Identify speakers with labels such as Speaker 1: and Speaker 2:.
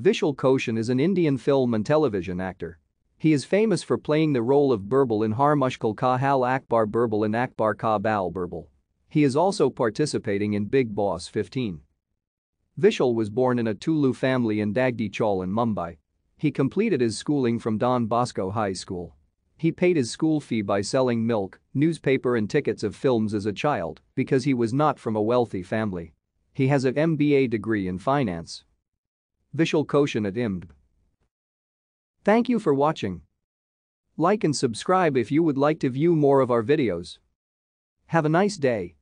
Speaker 1: Vishal Koshin is an Indian film and television actor. He is famous for playing the role of Burble in Har Mushkal Ka Hal Akbar Burble and Akbar Ka Bal Burble. He is also participating in Big Boss 15. Vishal was born in a Tulu family in Dagdi Chal in Mumbai. He completed his schooling from Don Bosco High School. He paid his school fee by selling milk, newspaper and tickets of films as a child because he was not from a wealthy family. He has a MBA degree in finance Vishal Koshin at IMDb. Thank you for watching. Like and subscribe if you would like to view more of our videos. Have a nice day.